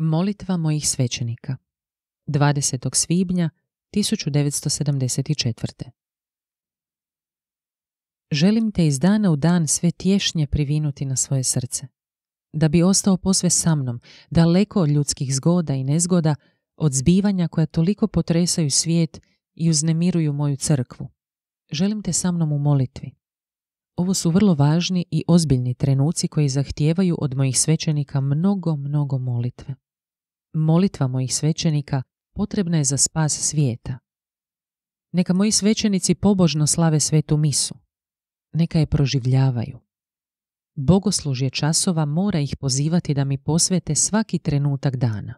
Molitva mojih svećenika 20. svibnja 1974. Želim te iz dana u dan sve tješnje privinuti na svoje srce. Da bi ostao posve sa mnom, daleko od ljudskih zgoda i nezgoda, od zbivanja koja toliko potresaju svijet i uznemiruju moju crkvu. Želim te sa mnom u molitvi. Ovo su vrlo važni i ozbiljni trenuci koji zahtijevaju od mojih svećenika mnogo, mnogo molitve. Molitva mojih svećenika potrebna je za spas svijeta. Neka moji svećenici pobožno slave svetu misu. Neka je proživljavaju. Bogoslužje časova mora ih pozivati da mi posvete svaki trenutak dana.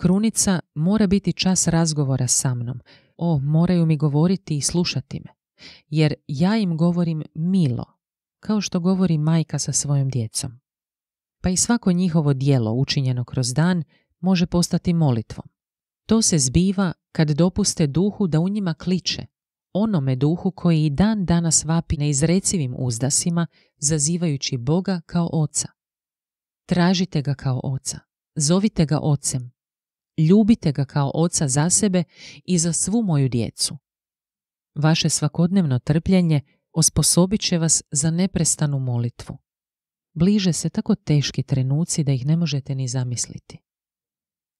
Krunica mora biti čas razgovora sa mnom. O, moraju mi govoriti i slušati me. Jer ja im govorim milo, kao što govori majka sa svojom djecom pa i svako njihovo dijelo učinjeno kroz dan može postati molitvom. To se zbiva kad dopuste duhu da u njima kliče, onome duhu koji i dan danas vapi izrecivim uzdasima, zazivajući Boga kao oca. Tražite ga kao oca, zovite ga ocem, ljubite ga kao oca za sebe i za svu moju djecu. Vaše svakodnevno trpljenje osposobit će vas za neprestanu molitvu bliže se tako teški trenuci da ih ne možete ni zamisliti.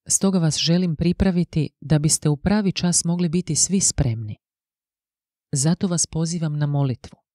Stoga vas želim pripraviti da biste u pravi čas mogli biti svi spremni. Zato vas pozivam na molitvu.